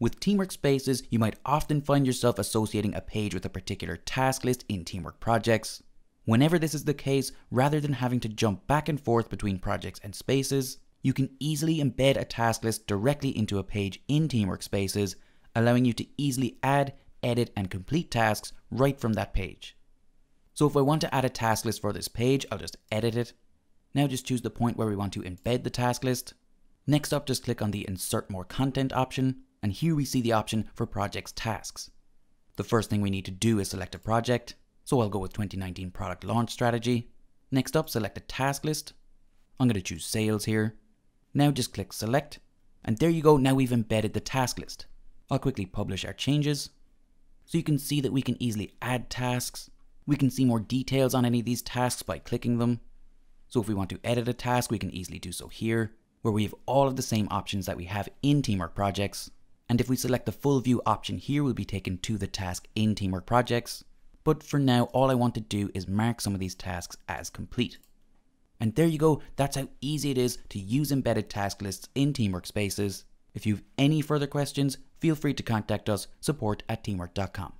With Teamwork Spaces, you might often find yourself associating a page with a particular task list in Teamwork projects. Whenever this is the case, rather than having to jump back and forth between projects and spaces, you can easily embed a task list directly into a page in Teamwork Spaces, allowing you to easily add, edit, and complete tasks right from that page. So if I want to add a task list for this page, I'll just edit it. Now just choose the point where we want to embed the task list. Next up, just click on the Insert More Content option and here we see the option for projects tasks. The first thing we need to do is select a project, so I'll go with 2019 product launch strategy. Next up, select a task list. I'm going to choose sales here. Now just click select, and there you go, now we've embedded the task list. I'll quickly publish our changes. So you can see that we can easily add tasks. We can see more details on any of these tasks by clicking them. So if we want to edit a task, we can easily do so here, where we have all of the same options that we have in Teamwork projects. And if we select the full view option here, we'll be taken to the task in Teamwork Projects. But for now, all I want to do is mark some of these tasks as complete. And there you go, that's how easy it is to use embedded task lists in Teamwork Spaces. If you have any further questions, feel free to contact us, support at teamwork.com.